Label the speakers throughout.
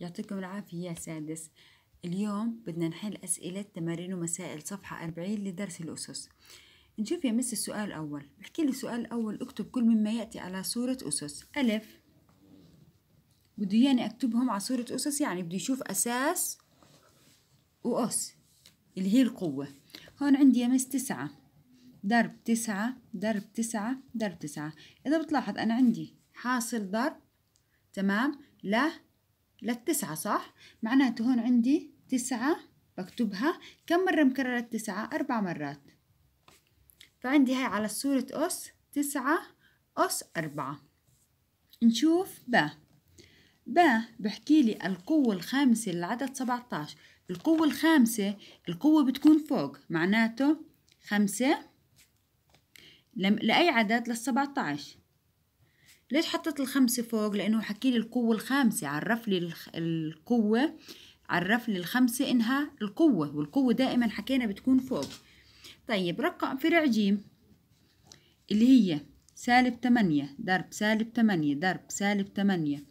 Speaker 1: يعطيكم العافية يا سادس اليوم بدنا نحل أسئلة تمارين ومسائل صفحة 40 لدرس الأسس نشوف يا مس السؤال الأول بحكي لي السؤال الأول اكتب كل مما يأتي على صورة أسس ألف بده يعني أكتبهم على صورة أسس يعني بده يشوف أساس وأس اللي هي القوة هون عندي يا مس تسعة ضرب تسعة ضرب تسعة ضرب تسعة إذا بتلاحظ أنا عندي حاصل ضرب تمام لا للتسعة صح؟ معناته هون عندي تسعة بكتبها كم مرة مكررة التسعة؟ أربع مرات فعندي هاي على صورة أس تسعة أس أربعة نشوف با با بحكي لي القوة الخامسة للعدد 17 القوة الخامسة القوة بتكون فوق معناته خمسة لأي عدد للسبعة عشر ليش حطيت الخمسة فوق لأنه حكي لي القوة الخامسة عرف لي القوة عرف لي الخمسة إنها القوة والقوة دائما حكينا بتكون فوق طيب رقم فرع جيم اللي هي سالب تمانية ضرب سالب تمانية ضرب سالب تمانية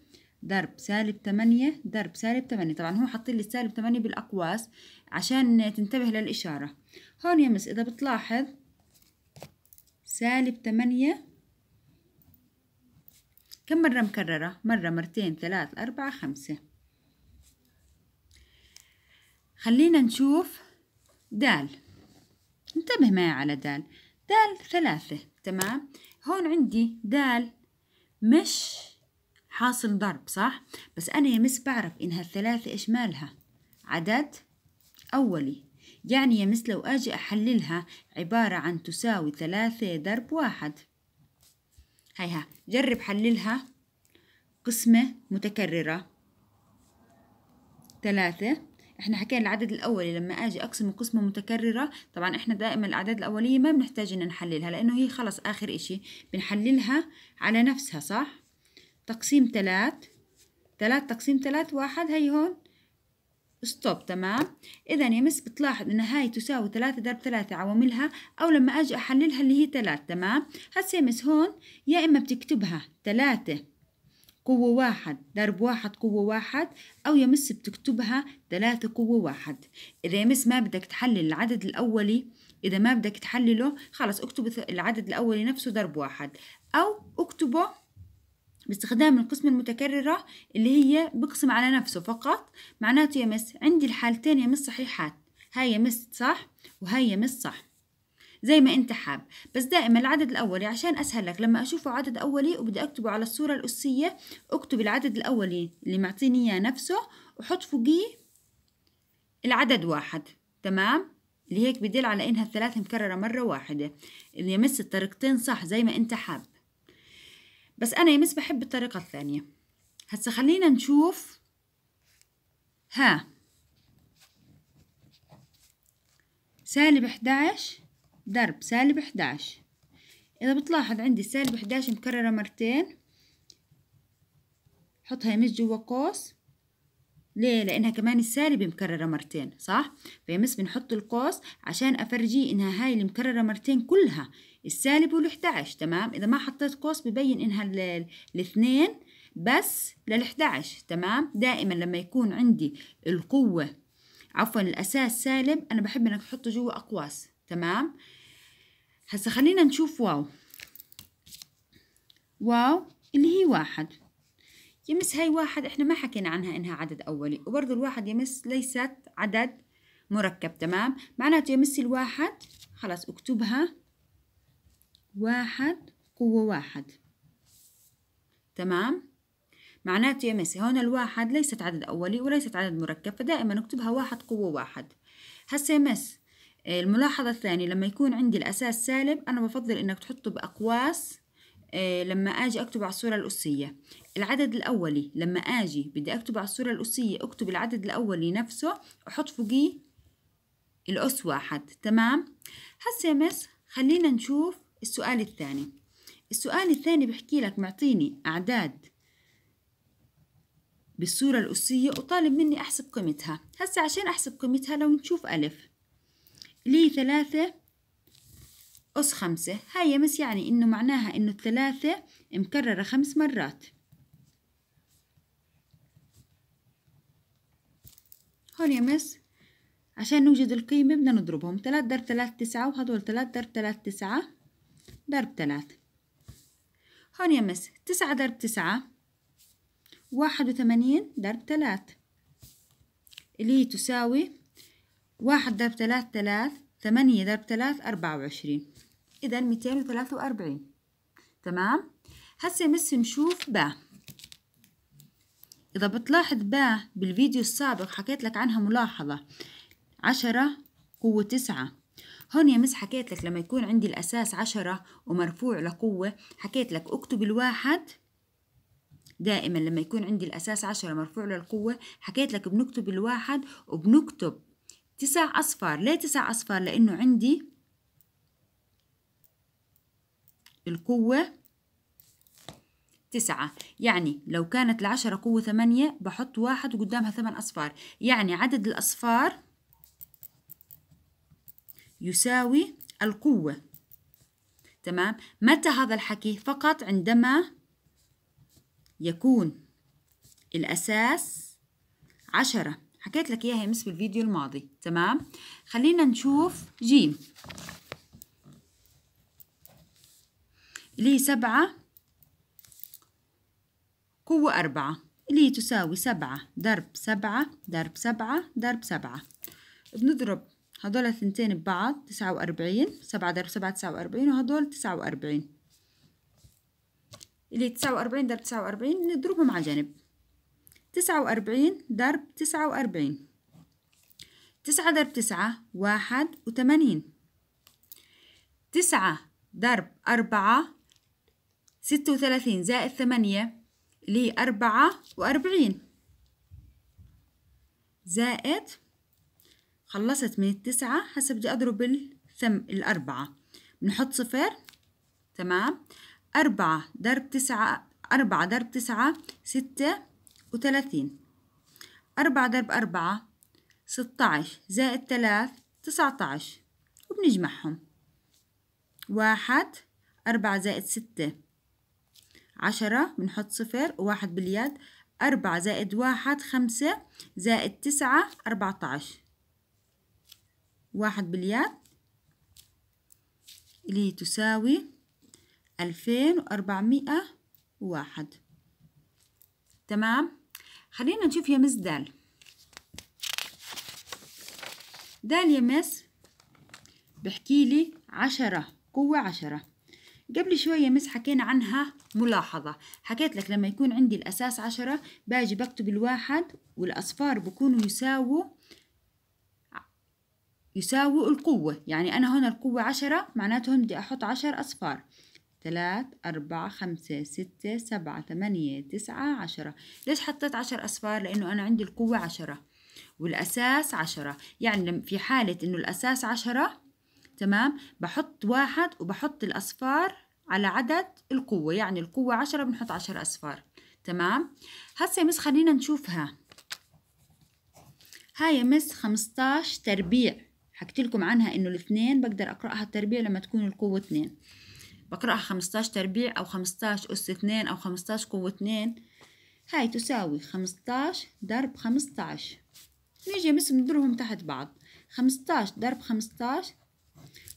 Speaker 1: ضرب سالب تمانية ضرب سالب تمانية طبعا هو حاطين لي سالب تمانية بالأقواس عشان تنتبه للإشارة هون يا مس إذا بتلاحظ سالب تمانية كم مرة مكررة؟ مرة مرتين ثلاث أربعة خمسة خلينا نشوف دال انتبه معي على دال دال ثلاثة تمام هون عندي دال مش حاصل ضرب صح بس أنا يا مس بعرف إنها الثلاثة إيش مالها عدد أولي يعني يا مس لو أجي أحللها عبارة عن تساوي ثلاثة ضرب واحد هيها جرب حللها قسمة متكررة ثلاثة احنا حكينا العدد الاولي لما اجي اقسم قسمه متكرره طبعا احنا دائما الاعداد الاوليه ما بنحتاج ان نحللها لانه هي خلص اخر اشي بنحللها على نفسها صح تقسيم ثلاث ثلاث تقسيم ثلاث واحد هي هون ستوب تمام اذا يا مس بتلاحظ ان هاي تساوي 3 ضرب 3 عواملها او لما اجي احللها اللي هي 3 تمام هسه يا مس هون يا اما بتكتبها 3 قوة واحد ضرب واحد قوة واحد أو يا مس بتكتبها ثلاثة قوة واحد إذا يا مس ما بدك تحلل العدد الأولي إذا ما بدك تحلله خلص اكتب العدد الأولي نفسه ضرب واحد أو اكتبه باستخدام القسمة المتكررة اللي هي بقسم على نفسه فقط معناته يمس عندي الحالتين يمس صحيحات هاي يمس صح وهاي يمس صح زي ما انت حاب بس دائما العدد الاولي عشان اسهل لك لما اشوفه عدد اولي وبدي اكتبه على الصوره الاسيه اكتب العدد الاولي اللي معطيني اياه نفسه وحط فوقيه العدد واحد تمام اللي هيك بدل على انها الثلاث مكرره مره واحده اللي يمس الطريقتين صح زي ما انت حاب بس أنا يمس بحب الطريقة الثانية هسا خلينا نشوف ها سالب 11 ضرب سالب 11 إذا بتلاحظ عندي سالب 11 مكررة مرتين حطها يمس جوا قوس ليه؟ لأنها كمان السالبة مكررة مرتين صح؟ فيمس بنحط القوس عشان أفرجيه إنها هاي اللي مكررة مرتين كلها السالب وال11 تمام؟ إذا ما حطيت قوس ببين إنها الاثنين بس لل11 تمام؟ دائما لما يكون عندي القوة عفوا الأساس سالب أنا بحب إنك تحطه جوا أقواس تمام؟ هسا خلينا نشوف واو واو اللي هي واحد يمس هاي واحد احنا ما حكينا عنها انها عدد اولي وبرضه الواحد يمس ليست عدد مركب تمام معناته يمس الواحد خلاص اكتبها واحد قوة واحد تمام معناته يمس هون الواحد ليست عدد أولي وليست عدد مركب فدائما اكتبها واحد قوة واحد هسا يمس الملاحظة الثانية لما يكون عندي الأساس سالب أنا بفضل إنك تحطه بأقواس آه، لما أجي أكتب على الصورة الأسية العدد الأولي لما أجي بدي أكتب على الصورة الأسية أكتب العدد الأولي نفسه أحط فوقيه الأس واحد تمام هسه يا مس خلينا نشوف السؤال الثاني السؤال الثاني بحكي لك معطيني أعداد بالصورة الأسية وطالب مني أحسب قيمتها هسه عشان أحسب قيمتها لو نشوف ألف لي ثلاثة أس خمسة هاي مس يعني إنه معناها إنه الثلاثة مكررة خمس مرات هون يا مس عشان نوجد القيمة بدنا نضربهم ثلاث ضرب ثلاث تسعة وهدول ثلاث ضرب ثلاث تسعة ضرب ثلاث هون يا مس تسعة ضرب تسعة واحد وثمانين ضرب ثلاث اللي هي تساوي واحد ضرب ثلاث ثلاث ثمانية ضرب ثلاث أربعة وعشرين إذا 243 تمام هسه مس نشوف با إذا بتلاحظ با بالفيديو السابق حكيت لك عنها ملاحظة 10 قوة 9 هون يا مس حكيت لك لما يكون عندي الأساس 10 ومرفوع لقوة حكيت لك أكتب الواحد دائما لما يكون عندي الأساس 10 مرفوع للقوة حكيت لك بنكتب الواحد وبنكتب تسع أصفار ليه تسع أصفار لأنه عندي القوة تسعة يعني لو كانت العشرة قوة ثمانية بحط واحد وقدامها ثمان أصفار يعني عدد الأصفار يساوي القوة تمام متى هذا الحكي فقط عندما يكون الأساس عشرة حكيت لك إياها يا بالفيديو الفيديو الماضي تمام خلينا نشوف جيم لي سبعة قوة أربعة اللي تساوي سبعة ضرب سبعة ضرب سبعة ضرب سبعة بنضرب هدول الثنتين ببعض تسعة وأربعين سبعة ضرب سبعة تسعة وأربعين وهدول تسعة وأربعين اللي تسعة وأربعين ضرب تسعة وأربعين نضربهم على جنب تسعة وأربعين ضرب تسعة وأربعين تسعة ضرب تسعة واحد وثمانين تسعة ضرب أربعة ستة وثلاثين زائد ثمانية اللي هي أربعة وأربعين زائد خلصت من التسعة هسا بدي أضرب الثم الأربعة بنحط صفر تمام أربعة ضرب تسعة أربعة ضرب تسعة ستة وثلاثين أربعة ضرب أربعة ستاعش زائد ثلاث تسعتاعش وبنجمعهم واحد أربعة زائد ستة عشرة بنحط صفر وواحد باليد أربعة زائد واحد خمسة زائد تسعة أربعة عشر واحد باليد اللي تساوي ألفين وأربعمائة واحد تمام خلينا نشوف يا مس دال دال يا مس بحكي لي عشرة قوة عشرة قبل شوية مس حكينا عنها ملاحظة حكيت لك لما يكون عندي الأساس عشرة باجي بكتب الواحد والأصفار بكونوا يساووا يساووا القوة يعني أنا هنا القوة عشرة معناته بدي أحط عشر أصفار ثلاث أربعة خمسة ستة سبعة ثمانية تسعة عشرة ليش حطيت عشر أصفار لأنه أنا عندي القوة عشرة والأساس عشرة يعني في حالة إنه الأساس عشرة تمام بحط واحد وبحط الأصفار على عدد القوة يعني القوة عشرة بنحط عشر أصفار تمام هسه مس خلينا نشوفها هاي مس 15 تربيع حكيت لكم عنها انه الاثنين بقدر اقراها التربيع لما تكون القوة 2 بقراها 15 تربيع او 15 اس 2 او 15 قوة 2 هاي تساوي 15 ضرب 15 نيجي مس نضربهم تحت بعض 15 ضرب 15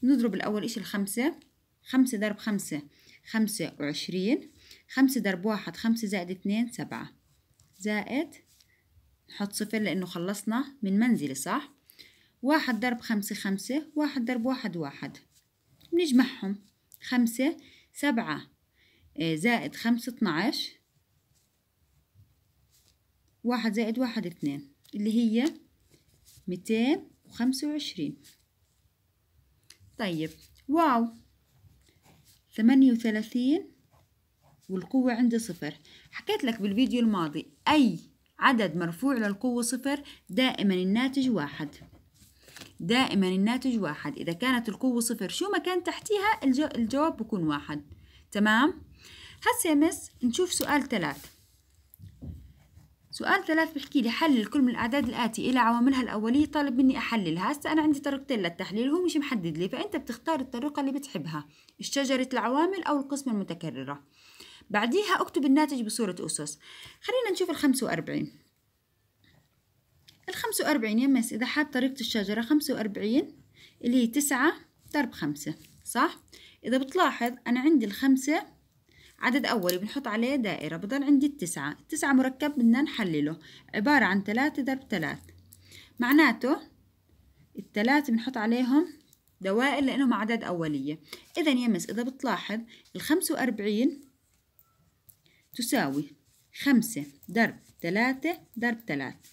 Speaker 1: نضرب الأول إشي الخمسة خمسة ضرب خمسة خمسة وعشرين خمسة ضرب واحد خمسة زائد اتنين سبعة زائد نحط صفر لأنه خلصنا من منزلي صح واحد ضرب خمسة خمسة واحد ضرب واحد واحد بنجمعهم خمسة سبعة آه، زائد خمسة اتناعش واحد زائد واحد اتنين اللي هي ميتين وخمسة وعشرين طيب واو ثمانية وثلاثين والقوة عندي صفر حكيت لك بالفيديو الماضي أي عدد مرفوع للقوة صفر دائما الناتج واحد دائما الناتج واحد إذا كانت القوة صفر شو ما كان تحتيها الجو... الجواب بكون واحد تمام هسه يا مس نشوف سؤال ثلاثة سؤال ثلاث بحكي لي حلل كل من الأعداد الآتي إلى عواملها الأولية طالب مني أحللها هسه أنا عندي طريقتين للتحليل هو مش محدد لي فأنت بتختار الطريقة اللي بتحبها الشجرة العوامل أو القسمة المتكررة بعديها أكتب الناتج بصورة أسس خلينا نشوف الخمسة وأربعين الخمسة وأربعين يا مس إذا حاب طريقة الشجرة خمسة وأربعين اللي هي تسعة ضرب خمسة صح؟ إذا بتلاحظ أنا عندي الخمسة عدد أولي بنحط عليه دائرة بضل عندي التسعة التسعة مركب بدنا نحلله عبارة عن ثلاثة ضرب ثلاثة معناته الثلاثة بنحط عليهم دوائر لأنهم أعداد أولية إذا يا مس إذا بتلاحظ الخمسة وأربعين تساوي خمسة ضرب ثلاثة ضرب ثلاثة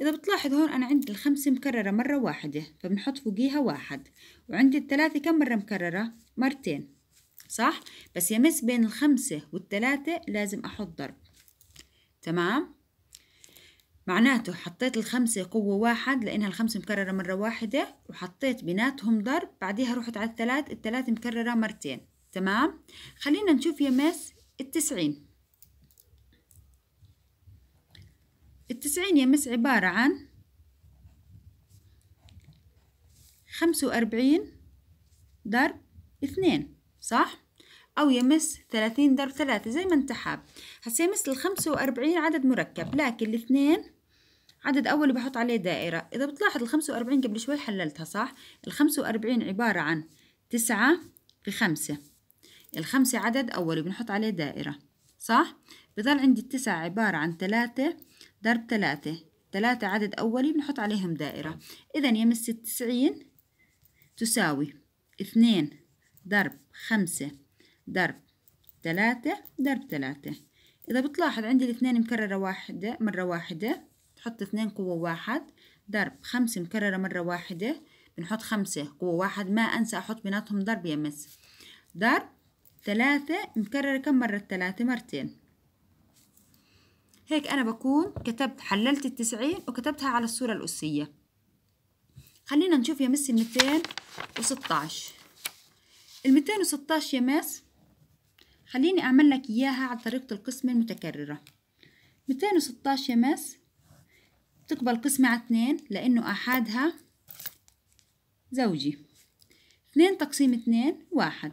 Speaker 1: إذا بتلاحظ هون أنا عندي الخمسة مكررة مرة واحدة فبنحط فوقيها واحد وعندي الثلاثة كم مرة مكررة؟ مرتين صح بس يمس بين الخمسة والتلاتة لازم أحط ضرب تمام معناته حطيت الخمسة قوة واحد لأنها الخمسة مكررة مرة واحدة وحطيت بيناتهم ضرب بعديها رحت على الثلاث الثلاث مكررة مرتين تمام خلينا نشوف يمس التسعين التسعين يمس عبارة عن خمسة وأربعين ضرب اثنين صح؟ أو يمس 30 ضرب 3 زي ما أنت حاب هسا يمس ال 45 عدد مركب لكن الاثنين عدد أول بحط عليه دائرة إذا بتلاحظ ال 45 قبل شوي حللتها صح؟ ال 45 عبارة عن 9 في 5 الخمسة عدد أولي بنحط عليه دائرة صح؟ بضل عندي التسعة عبارة عن ثلاثة ضرب ثلاثة ثلاثة عدد أولي بنحط عليهم دائرة إذا يمس التسعين تساوي اثنين ضرب خمسة ضرب تلاتة ضرب تلاتة إذا بتلاحظ عندي الاثنين مكررة واحدة مرة واحدة تحط اثنين قوة واحد ضرب خمسة مكررة مرة واحدة بنحط خمسة قوة واحد ما أنسى أحط بيناتهم ضرب يمس ضرب ثلاثة مكررة كم مرة الثلاثة مرتين هيك أنا بكون كتبت حللت التسعين وكتبتها على الصورة الأسية خلينا نشوف يا المتين 216 الميتين وستاش يا ماس خليني أعمل لك إياها على طريقة القسمة المتكررة ميتين وستاش يا ماس تقبل قسمة على اتنين لأنه أحدها زوجي اتنين تقسيم اتنين واحد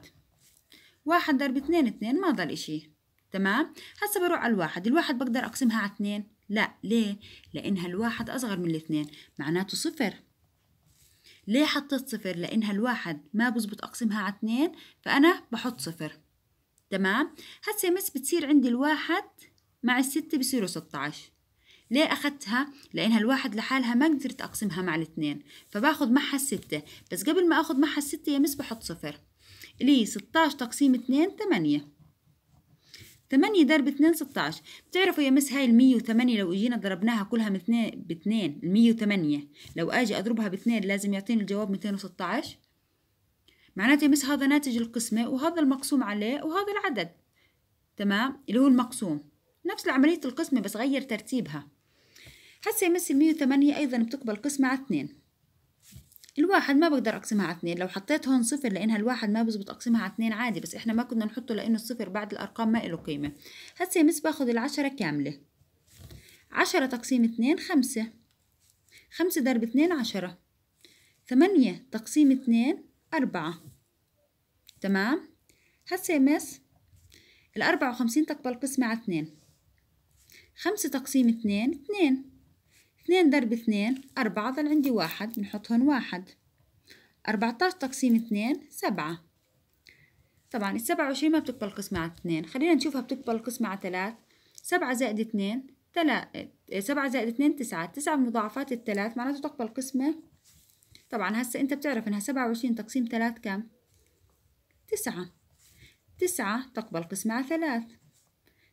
Speaker 1: واحد ضرب اتنين اتنين ما ضل إشي تمام هسا بروح على الواحد الواحد بقدر أقسمها على اتنين لا ليه لأنها الواحد أصغر من الاثنين معناته صفر ليه حطيت صفر لانها الواحد ما بزبط اقسمها على اثنين فانا بحط صفر تمام هسه مس بتصير عندي الواحد مع الستة بصيروا 16 ليه أخذتها؟ لأنها الواحد لحالها ما قدرت أقسمها مع الاثنين فباخذ معها الستة بس قبل ما أخذ معها الستة يا مس بحط صفر لي 16 تقسيم 2 8 8 ضرب 2 16 بتعرفوا يا مس هاي ال 108 لو اجينا ضربناها كلها ب 2 ب 2 ال 108 لو اجي اضربها ب 2 لازم يعطيني الجواب 216 معناته يا مس هذا ناتج القسمة وهذا المقسوم عليه وهذا العدد تمام اللي هو المقسوم نفس عملية القسمة بس غير ترتيبها هسه يا مس ال 108 ايضا بتقبل قسمة على 2 الواحد ما بقدر اقسمها على اتنين لو حطيت هون صفر لانها الواحد ما بزبط اقسمها على اتنين عادي بس احنا ما كنا نحطه لانه الصفر بعد الارقام ما له قيمة هسه مس باخذ العشرة كاملة عشرة تقسيم اتنين خمسة خمسة ضرب اتنين عشرة ثمانية تقسيم اتنين أربعة تمام هسه مس الأربعة وخمسين تقبل قسمة على اتنين خمسة تقسيم اتنين اتنين اثنين ضرب اثنين أربعة ضل عندي واحد بنحط واحد واحد أربعتاش تقسيم اثنين سبعة طبعا السبعة وعشرين ما بتقبل قسمة على اثنين خلينا نشوفها بتقبل قسمة على ثلاث سبعة زائد اثنين تلا آه، سبعة زائد اثنين تسعة تسعة مضاعفات الثلاث معناته تقبل قسمة طبعا هسا انت بتعرف انها سبعة وعشرين تقسيم ثلاث كم تسعة تسعة تقبل قسمة على ثلاث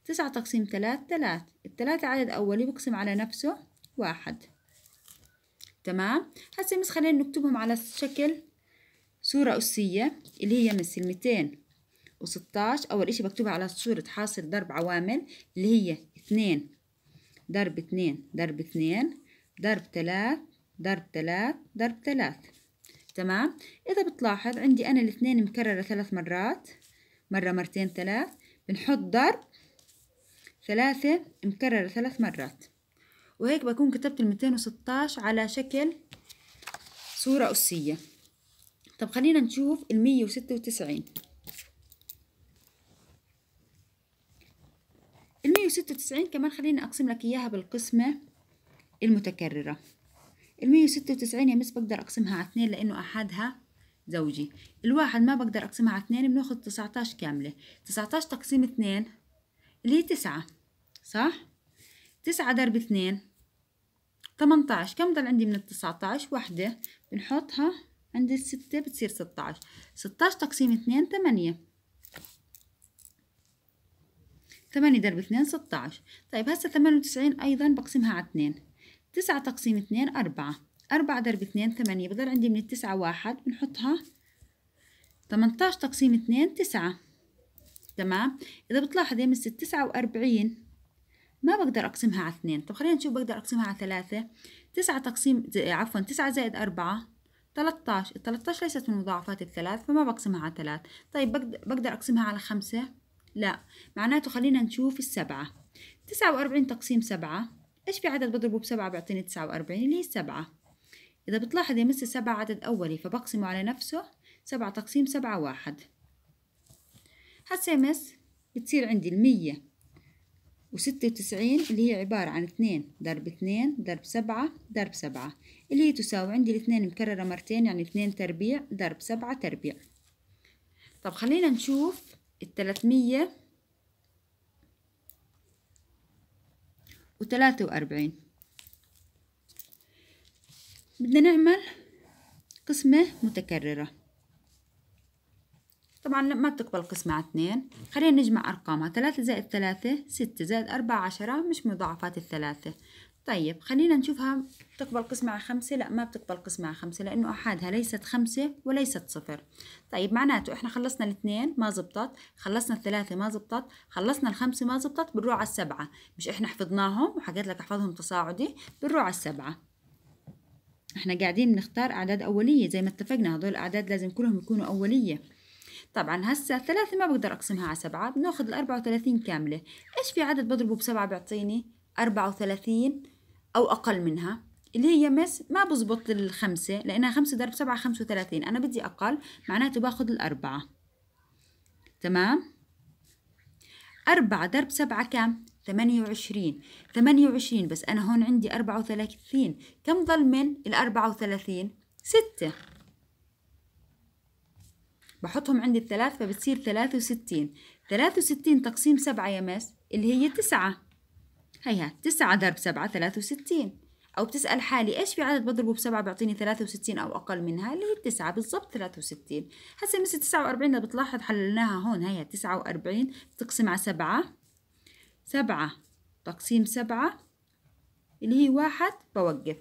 Speaker 1: تسعة تقسيم ثلاث ثلاث الثلاثة عدد أولي بقسم على نفسه واحد تمام هسه بس خلينا نكتبهم على شكل صورة أسية اللي هي مثل وستاش أول إشي بكتبها على صورة حاصل ضرب عوامل اللي هي اثنين ضرب اثنين ضرب اثنين ضرب ثلاث ضرب ثلاث ضرب ثلاث تمام إذا بتلاحظ عندي أنا الاثنين مكررة ثلاث مرات مرة مرتين ثلاث بنحط ضرب ثلاثة مكررة ثلاث مرات وهيك بكون كتبت ال 216 على شكل صورة أسية طب خلينا نشوف ال 196 ال 196 كمان خليني أقسم لك إياها بالقسمة المتكررة ال 196 يا مس بقدر أقسمها على اثنين لأنه أحدها زوجي الواحد ما بقدر أقسمها على اثنين بناخد 19 كاملة 19 تقسيم اثنين اللي هي تسعة صح؟ تسعة ضرب اثنين 18 كم ضل عندي من ال 19 وحدة بنحطها عند الستة بتصير 16 16 تقسيم 2 8 8 ضرب 2 16 طيب هسه 98 أيضا بقسمها على 2 9 تقسيم 2 4 4 ضرب 2 8 بضل عندي من التسعة واحد بنحطها 18 تقسيم 2 9 تمام إذا بتلاحظي من 6 49 ما بقدر أقسمها على اثنين طب خلينا نشوف بقدر أقسمها على ثلاثة تسعة تقسيم آه، عفوا تسعة زائد أربعة 13 التلتاش ليست من مضاعفات الثلاث فما بقسمها على ثلاث طيب بقدر أقسمها على خمسة لا معناته خلينا نشوف السبعة تسعة وأربعين تقسيم سبعة إيش في عدد بضربه بسبعة بيعطيني تسعة وأربعين اللي هي السبعة إذا بتلاحظ يا السبعة عدد أولي فبقسمه على نفسه سبعة تقسيم سبعة واحد هسا يا بتصير عندي المية وستة وتسعين اللي هي عبارة عن اتنين ضرب اتنين ضرب سبعة ضرب سبعة اللي هي تساوي عندي الاثنين مكررة مرتين يعني اتنين تربيع ضرب سبعة تربيع طب خلينا نشوف التلاتمية وتلاتة وأربعين بدنا نعمل قسمة متكررة طبعا ما بتقبل قسمة على اثنين خلينا نجمع أرقامها ثلاثة زائد ثلاثة ستة زائد أربعة عشرة مش مضاعفات الثلاثة طيب خلينا نشوفها بتقبل قسمة على خمسة لا ما بتقبل قسمة على خمسة لأنه أحادها ليست خمسة وليست صفر طيب معناته إحنا خلصنا الاثنين ما زبطت خلصنا الثلاثة ما زبطت خلصنا الخمسة ما زبطت بنروح على السبعة مش إحنا حفظناهم وحكيت لك احفظهم تصاعدي بنروح على السبعة إحنا قاعدين بنختار أعداد أولية زي ما اتفقنا هذول الأعداد لازم كلهم يكونوا أولية طبعا هسه ثلاثة ما بقدر أقسمها على سبعة بناخذ الأربعة وثلاثين كاملة إيش في عدد بضربه بسبعة بيعطيني أربعة وثلاثين أو أقل منها اللي هي مس ما بزبط الخمسة لأنها خمسة ضرب سبعة خمسة وثلاثين أنا بدي أقل معناته باخذ الأربعة تمام أربعة ضرب سبعة كام؟ ثمانية وعشرين ثمانية وعشرين بس أنا هون عندي أربعة وثلاثين كم ظل من الأربعة وثلاثين؟ ستة بحطهم عندي الثلاث فبتصير 63 63 تقسيم سبعة يا مس اللي هي 9 هيها 9 ضرب 7 63 أو بتسأل حالي إيش في عدد بضربه بسبعة بيعطيني 63 أو أقل منها اللي هي تسعة بالضبط 63 هسا مس تسعة 49 لو بتلاحظ حللناها هون تسعة 49 تقسم على سبعة سبعة تقسيم سبعة اللي هي واحد بوقف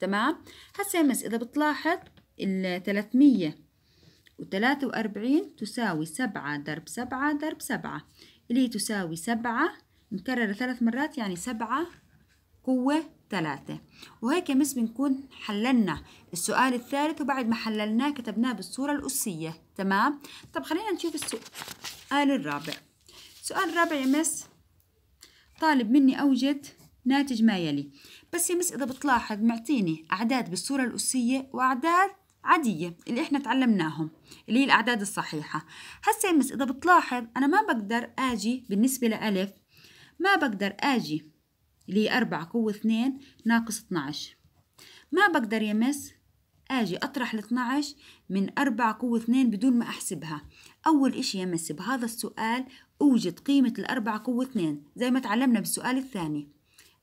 Speaker 1: تمام هسا يا مس إذا بتلاحظ ال 300 وثلاثة وأربعين تساوي سبعة ضرب سبعة ضرب سبعة اللي تساوي سبعة مكررة ثلاث مرات يعني سبعة قوة ثلاثة وهيك مس بنكون حللنا السؤال الثالث وبعد ما حللناه كتبناه بالصورة الأسية تمام طب خلينا نشوف السؤال الرابع السؤال الرابع يا مس طالب مني أوجد ناتج ما يلي بس يا مس إذا بتلاحظ معطيني أعداد بالصورة الأسية وأعداد عادية اللي احنا تعلمناهم اللي هي الأعداد الصحيحة هسا يمس إذا بتلاحظ أنا ما بقدر آجي بالنسبة لألف ما بقدر آجي اللي هي أربعة قوة اثنين ناقص اتناعش ما بقدر يمس آجي أطرح ال 12 من أربعة قوة اثنين بدون ما أحسبها أول إشي يمس بهذا السؤال أوجد قيمة الأربعة قوة اثنين زي ما تعلمنا بالسؤال الثاني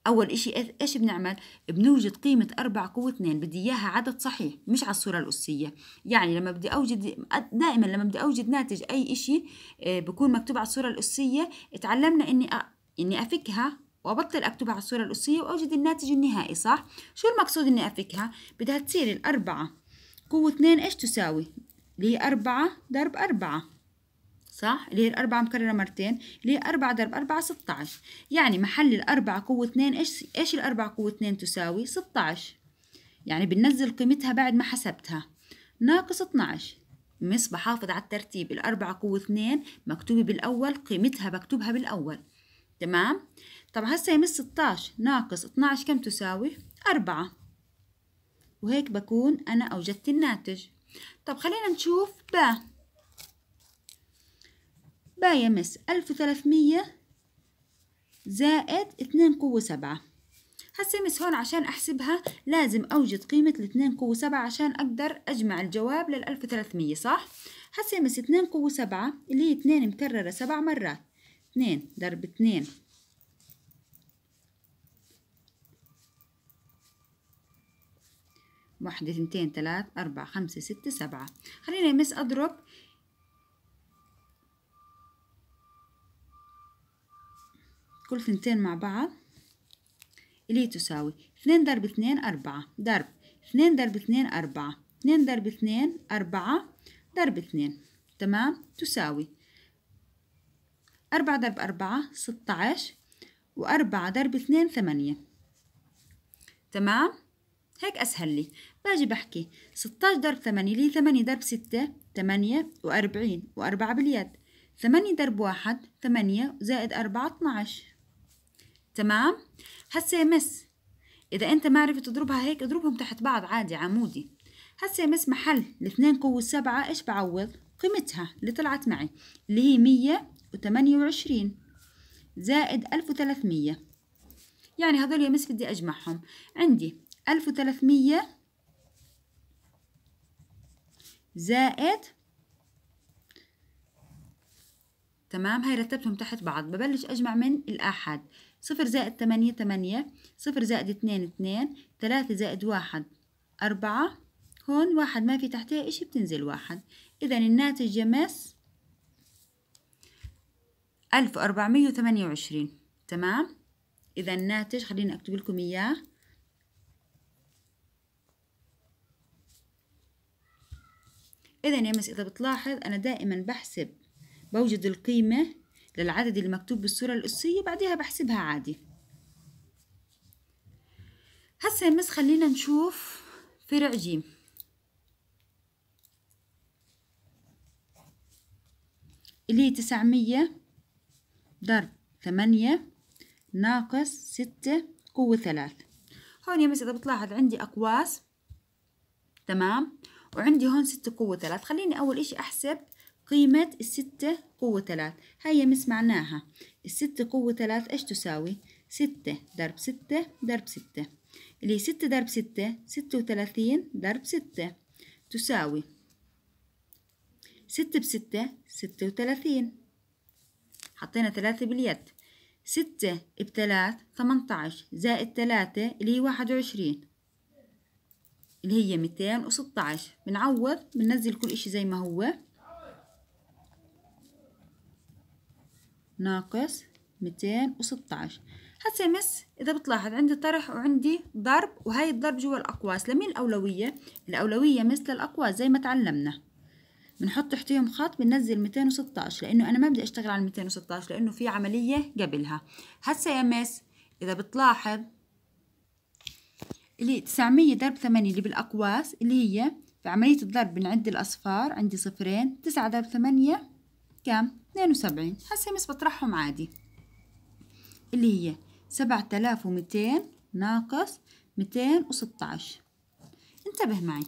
Speaker 1: أول إشي إيش بنعمل؟ بنوجد قيمة 4 قوة 2 بدي إياها عدد صحيح مش على الصورة الأسية يعني لما بدي أوجد دائما لما بدي أوجد ناتج أي إشي آه، بكون مكتوب على الصورة الأسية تعلمنا إني أ... إني أفكها وأبطل أكتبها على الصورة الأسية وأوجد الناتج النهائي صح؟ شو المقصود إني أفكها؟ بدها تصير الأربعة قوة 2 إيش تساوي؟ اللي هي 4 ضرب 4 صح اللي هي الأربعة مكررة مرتين اللي هي أربعة ضرب أربعة ستاشر يعني محل الأربعة قوة اتنين إيش إيش الأربعة قوة اتنين تساوي ستاشر يعني بننزل قيمتها بعد ما حسبتها ناقص اتناش مس بحافظ على الترتيب الأربعة قوة اتنين مكتوبة بالأول قيمتها بكتبها بالأول تمام طب هسه يمس 16 ناقص 12 كم تساوي أربعة وهيك بكون أنا أوجدت الناتج طب خلينا نشوف ب بقى يا مس ألف وثلاثمية زائد اتنين قوة سبعة هسه مس هون عشان أحسبها لازم أوجد قيمة الاتنين قوة سبعة عشان أقدر أجمع الجواب للألف وثلاثمية صح؟ هسه مس اتنين قوة سبعة اللي هي اتنين مكررة سبع مرات اتنين ضرب اتنين واحدة اثنتين تلات أربعة خمسة ستة سبعة خلينا يا مس أضرب كل ثنتين مع بعض اللي تساوي اثنين ضرب اثنين أربعة ضرب اثنين ضرب اثنين أربعة اثنين ضرب اثنين أربعة ضرب اثنين تمام تساوي أربعة ضرب أربعة ستة عشر وأربعة ضرب اثنين ثمانية تمام هيك أسهل لي باجي بحكي ستاش ضرب ثمانية لي ثمانية ضرب ستة ثمانية وأربعين وأربعة باليد ثمانية ضرب واحد ثمانية زائد أربعة عشر تمام هسه مس اذا انت ما عرفت تضربها هيك اضربهم تحت بعض عادي عمودي هسه مس محل الاثنين قوة سبعة ايش بعوض قيمتها اللي طلعت معي اللي هي مية وثمانية وعشرين زائد ألف وثلاثمية يعني هذول يا مس بدي أجمعهم عندي ألف وثلاثمية زائد تمام هاي رتبتهم تحت بعض ببلش أجمع من الأحد صفر زائد تمانية تمانية صفر زائد اتنين اتنين تلاتة زائد واحد أربعة هون واحد ما في تحتها إشي بتنزل واحد إذا الناتج يا ألف أربعمية وثمانية وعشرين تمام إذا الناتج خليني أكتب لكم إياه إذا يا مس إذا بتلاحظ أنا دائما بحسب بوجد القيمة للعدد المكتوب بالصورة الأسية بعدها بحسبها عادي هسا يا مس خلينا نشوف فرع جيم اللي هي تسعمية ضرب ثمانية ناقص ستة قوة ثلاث هون يا مس إذا بتلاحظ عندي أقواس تمام وعندي هون ستة قوة ثلاث خليني أول إشي أحسب قيمة الستة قوة ثلاث هيا مس معناها الستة قوة ثلاث إيش تساوي ستة ضرب ستة ضرب ستة اللي ستة ضرب ستة ستة وثلاثين ضرب ستة تساوي ستة بستة ستة وثلاثين حطينا ثلاثة باليد ستة بثلاث ثمنتعش زائد ثلاثة اللي هي واحد وعشرين اللي هي ميتين وستة بنعوض بننزل كل إشي زي ما هو ناقص 216 هسه مس إذا بتلاحظ عندي طرح وعندي ضرب وهي الضرب جوا الأقواس لمين الأولوية؟ الأولوية مثل الأقواس زي ما تعلمنا بنحط تحتيهم خط بننزل 216 لأنه أنا ما بدي أشتغل على 216 لأنه في عملية قبلها هسه يا مس إذا بتلاحظ اللي 900 ضرب 8 اللي بالأقواس اللي هي في عملية الضرب بنعد الأصفار عندي صفرين 9 ضرب 8 كام؟ 72 هسه مس بطرحهم عادي اللي هي 7200 ناقص 216 انتبه معي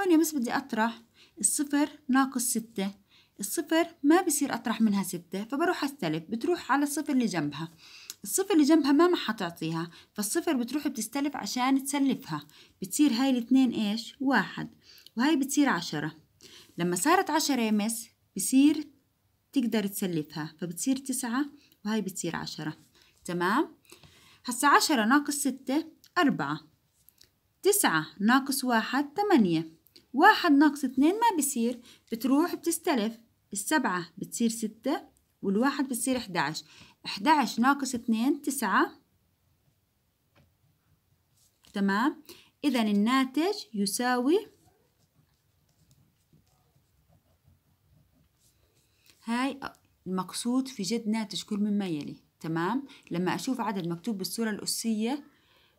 Speaker 1: هون يا مس بدي أطرح الصفر ناقص 6 الصفر ما بصير أطرح منها 6 فبروح أستلف بتروح على الصفر اللي جنبها الصفر اللي جنبها ما حتعطيها فالصفر بتروح بتستلف عشان تسلفها بتصير هاي الاثنين إيش واحد وهي بتصير عشرة لما صارت عشرة يا مس بصير تقدر تسلفها فبتصير تسعة وهي بتصير عشرة تمام هسا عشرة ناقص ستة أربعة تسعة ناقص واحد ثمانية واحد ناقص اثنين ما بصير بتروح بتستلف السبعة بتصير ستة والواحد بتصير احدعش احدعش ناقص اثنين تسعة تمام إذا الناتج يساوي هاي المقصود في جد ناتج كل مما يلي تمام لما أشوف عدد مكتوب بالصورة الأسية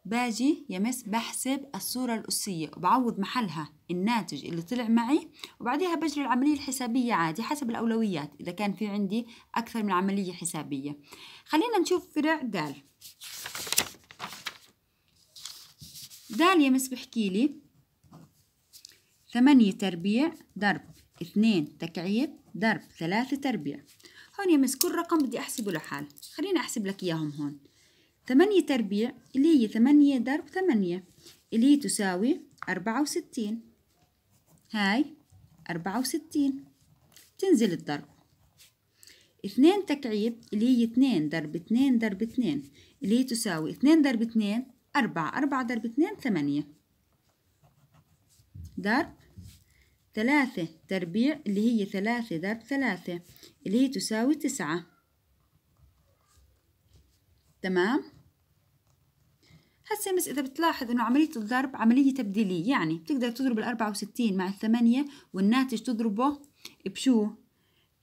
Speaker 1: باجي يا مس بحسب الصورة الأسية وبعوض محلها الناتج اللي طلع معي وبعديها بجري العملية الحسابية عادي حسب الأولويات إذا كان في عندي أكثر من عملية حسابية خلينا نشوف فرع دال دال يا مس بحكي لي ثمانية تربيع ضرب اثنين تكعيب ضرب ثلاثة تربيع هون يا مس كل رقم بدي أحسبه لحال خليني أحسب لك إياهم هون ثمانية تربيع اللي هي ثمانية ضرب ثمانية اللي هي تساوي أربعة وستين هاي أربعة وستين تنزل الضرب اثنين تكعيب اللي هي اثنين ضرب اثنين ضرب اثنين اللي هي تساوي اثنين ضرب اثنين أربعة أربعة ضرب اثنين ثمانية ضرب ثلاثة تربيع اللي هي ثلاثة ضرب ثلاثة اللي هي تساوي تسعة تمام هسه مس إذا بتلاحظ إنه عملية الضرب عملية تبديلية يعني بتقدر تضرب الأربعة وستين مع الثمانية والناتج تضربه بشو؟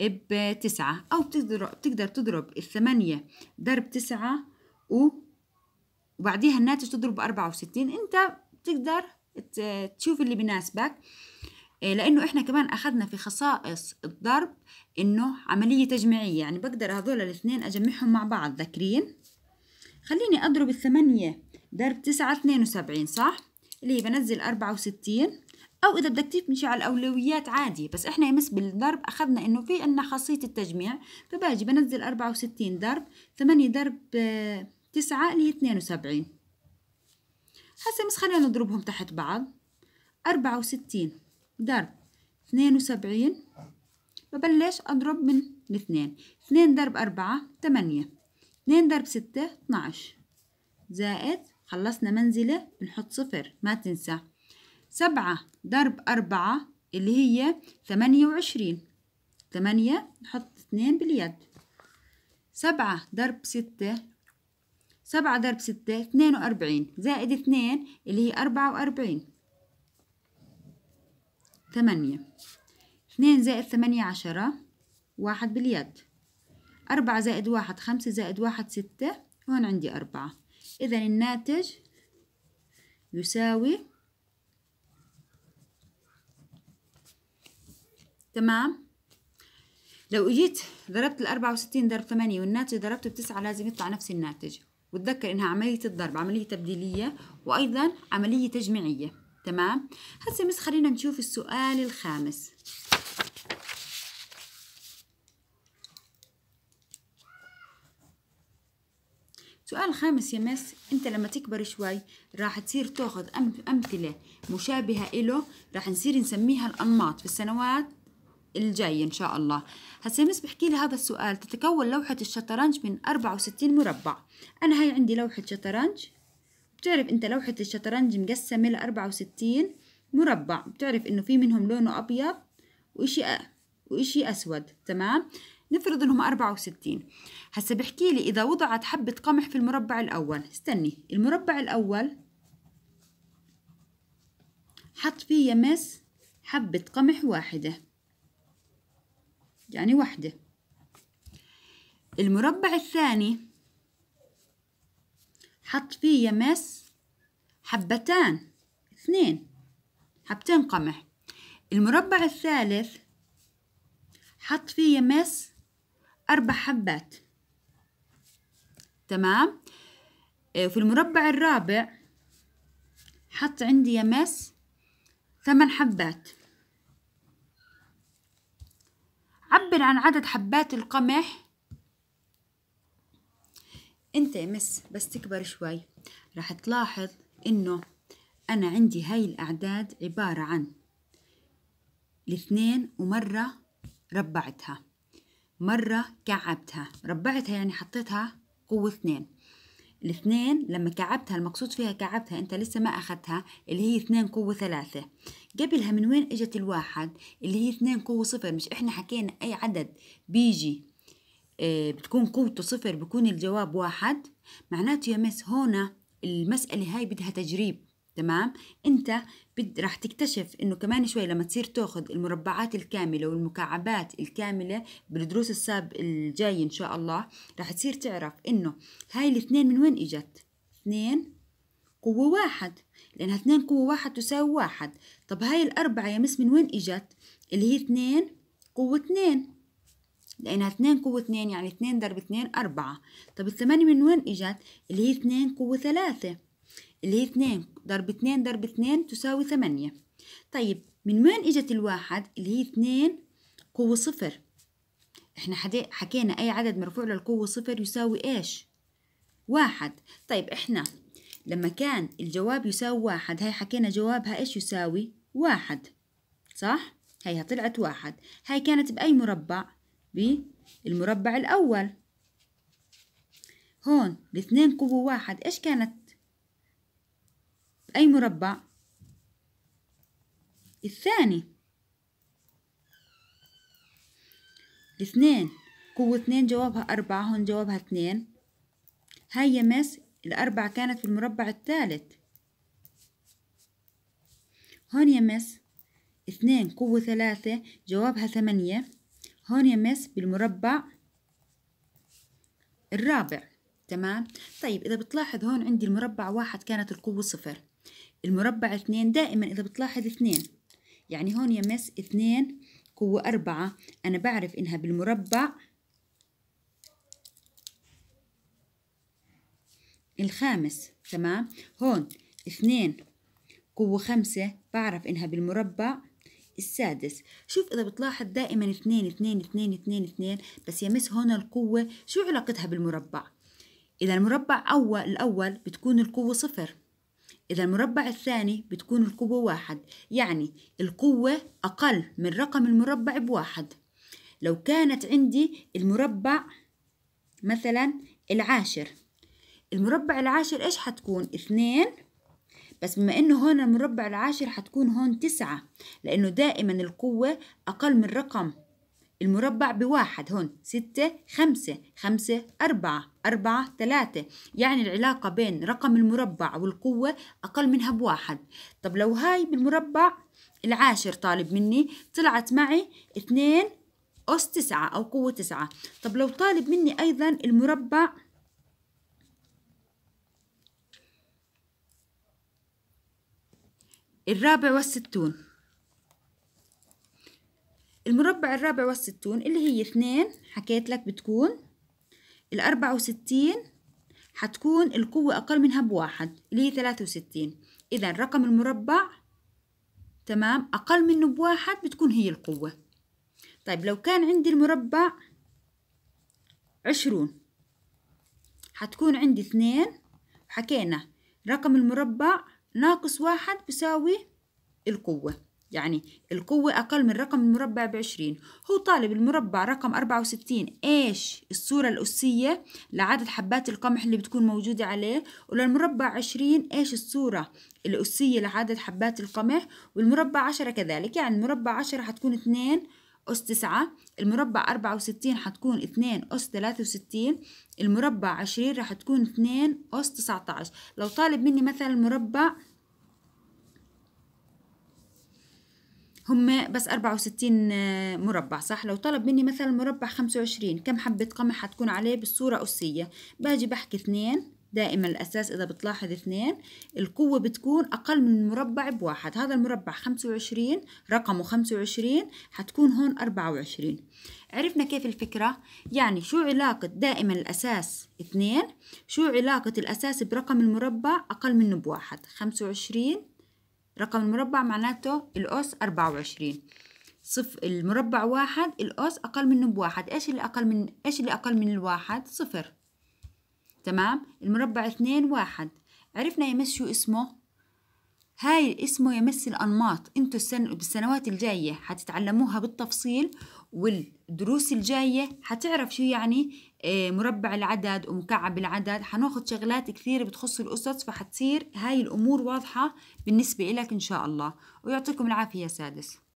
Speaker 1: بتسعة أو بتقدر بتقدر تضرب الثمانية ضرب تسعة و وبعديها الناتج تضرب أربعة وستين أنت بتقدر تشوف اللي بناسبك آه، لأنه إحنا كمان أخذنا في خصائص الضرب إنه عملية تجميعية يعني بقدر هذول الاثنين أجمعهم مع بعض ذاكرين خليني أضرب الثمانية ضرب تسعة اثنين وسبعين صح اللي هي بنزل أربعة وستين أو إذا بدك تمشي على الأولويات عادي بس إحنا يمس بالضرب أخذنا إنه في عنا خاصية التجميع فباجي بنزل أربعة وستين ضرب ثمانية ضرب آه، تسعة اللي هي اثنين وسبعين هسه مس خلينا نضربهم تحت بعض أربعة وستين ضرب اثنين وسبعين ببلش أضرب من الاثنين اثنين ضرب أربعة تمانية اثنين ضرب ستة اتناعش زائد خلصنا منزلة بنحط صفر ما تنسى سبعة ضرب أربعة اللي هي ثمانية وعشرين ثمانية نحط اثنين باليد سبعة ضرب ستة سبعة ضرب ستة اثنين وأربعين زائد اثنين اللي هي أربعة وأربعين تمانية اتنين زائد تمانية عشرة واحد باليد أربعة زائد واحد خمسة زائد واحد ستة هون عندي أربعة إذا الناتج يساوي تمام لو اجيت ضربت ال 64 ضرب 8 والناتج ضربته بتسعة لازم يطلع نفس الناتج وتذكر انها عملية الضرب عملية تبديلية وايضا عملية تجميعية تمام هسه مس خلينا نشوف السؤال الخامس السؤال الخامس يا مس انت لما تكبر شوي راح تصير تاخذ امثله مشابهه له راح نصير نسميها الانماط في السنوات الجاي إن شاء الله هسه مس بحكي لي هذا السؤال تتكون لوحة الشطرنج من 64 مربع أنا هاي عندي لوحة شطرنج بتعرف انت لوحة الشطرنج مقسمة لأربعة وستين مربع بتعرف انه في منهم لونه ابيض واشي أ... واشي اسود تمام نفرض انهم 64 هسا بحكي لي اذا وضعت حبة قمح في المربع الاول استني المربع الاول حط فيه يمس حبة قمح واحدة يعني واحدة المربع الثاني حط فيه يمس حبتان اثنين حبتين قمح المربع الثالث حط فيه يمس أربع حبات تمام آه، في المربع الرابع حط عندي يمس ثمان حبات عبر عن عدد حبات القمح انت يا مس بس تكبر شوي راح تلاحظ انه انا عندي هاي الاعداد عبارة عن الاثنين ومرة ربعتها مرة كعبتها ربعتها يعني حطيتها قوة اثنين الاثنين لما كعبتها المقصود فيها كعبتها انت لسه ما اخذتها اللي هي اثنين قوة ثلاثة قبلها من وين اجت الواحد اللي هي اثنين قوة صفر مش احنا حكينا اي عدد بيجي آه، بتكون قوته صفر بكون الجواب واحد معناته يا مس هون المسألة هاي بدها تجريب تمام انت بد راح تكتشف انه كمان شوي لما تصير تاخذ المربعات الكامله والمكعبات الكامله بالدروس الساب الجاي ان شاء الله راح تصير تعرف انه هاي الاثنين من وين اجت اثنين قوه واحد لانها اثنين قوه واحد تساوي واحد طب هاي الاربعه يا مس من وين اجت اللي هي اثنين قوه اثنين لأنها 2 قوة 2 يعني 2 ضرب 2 4 طب الثمانية من وين إجت؟ اللي هي 2 قوة 3 اللي هي 2 ضرب 2 ضرب 2 تساوي 8 طيب من وين إجت الواحد اللي هي 2 قوة صفر احنا حكينا أي عدد مرفوع للقوة صفر يساوي إيش؟ واحد طيب احنا لما كان الجواب يساوي واحد هاي حكينا جوابها إيش يساوي؟ واحد صح؟ هيها طلعت واحد هاي كانت بأي مربع؟ بالمربع الأول هون الاثنين قوة واحد إيش كانت أي مربع الثاني الاثنين قوة اثنين جوابها أربعة هون جوابها اثنين هاي مس الأربعة كانت في المربع الثالث هون يا مس اثنين قوة ثلاثة جوابها ثمانية هون يا مس بالمربع الرابع تمام طيب إذا بتلاحظ هون عندي المربع واحد كانت القوة صفر المربع اثنين دائما إذا بتلاحظ اثنين يعني هون يا مس اثنين قوة أربعة أنا بعرف إنها بالمربع الخامس تمام هون اثنين قوة خمسة بعرف إنها بالمربع السادس شوف إذا بتلاحظ دائما اثنين اثنين اثنين اثنين اثنين بس يمس هون القوة شو علاقتها بالمربع إذا المربع أول الأول بتكون القوة صفر إذا المربع الثاني بتكون القوة واحد يعني القوة أقل من رقم المربع بواحد لو كانت عندي المربع مثلا العاشر المربع العاشر إيش حتكون؟ اثنين بس بما انه هون المربع العاشر حتكون هون تسعة لانه دائما القوة اقل من رقم المربع بواحد هون ستة خمسة خمسة أربعة أربعة ثلاثة يعني العلاقة بين رقم المربع والقوة أقل منها بواحد طب لو هاي بالمربع العاشر طالب مني طلعت معي اثنين أس تسعة أو قوة تسعة طب لو طالب مني أيضا المربع الرابع والستون المربع الرابع والستون اللي هي اثنين حكيت لك بتكون الأربعة وستين حتكون القوة أقل منها بواحد اللي هي ثلاثة وستين إذا رقم المربع تمام أقل منه بواحد بتكون هي القوة طيب لو كان عندي المربع عشرون حتكون عندي اثنين حكينا رقم المربع ناقص واحد بيساوي القوة يعني القوة أقل من رقم المربع بعشرين هو طالب المربع رقم أربعة وستين إيش الصورة الأسية لعدد حبات القمح اللي بتكون موجودة عليه وللمربع عشرين إيش الصورة الأسية لعدد حبات القمح والمربع عشرة كذلك يعني المربع عشرة هتكون اتنين أس تسعة المربع 64 حتكون 2 أس 63 المربع 20 رح تكون 2 أس 19 لو طالب مني مثلا المربع هم بس 64 آه، مربع صح؟ لو طلب مني مثلا مربع 25 كم حبة قمح حتكون عليه بالصورة أسية؟ باجي بحكي 2 دائما الأساس إذا بتلاحظ اثنين القوة بتكون أقل من المربع بواحد هذا المربع خمسة وعشرين رقمه خمسة وعشرين حتكون هون أربعة وعشرين عرفنا كيف الفكرة؟ يعني شو علاقة دائما الأساس اثنين شو علاقة الأساس برقم المربع أقل منه بواحد خمسة وعشرين رقم المربع معناته الأس أربعة وعشرين صف المربع واحد الأس أقل منه بواحد إيش اللي أقل من إيش اللي أقل من الواحد؟ صفر تمام المربع اثنين واحد عرفنا يمس شو اسمه هاي اسمه يمس الأنماط انتو السن... بالسنوات الجاية حتتعلموها بالتفصيل والدروس الجاية حتعرف شو يعني آه، مربع العدد ومكعب العدد حناخد شغلات كثيرة بتخص الأسس فحتصير هاي الأمور واضحة بالنسبة لك إن شاء الله ويعطيكم العافية سادس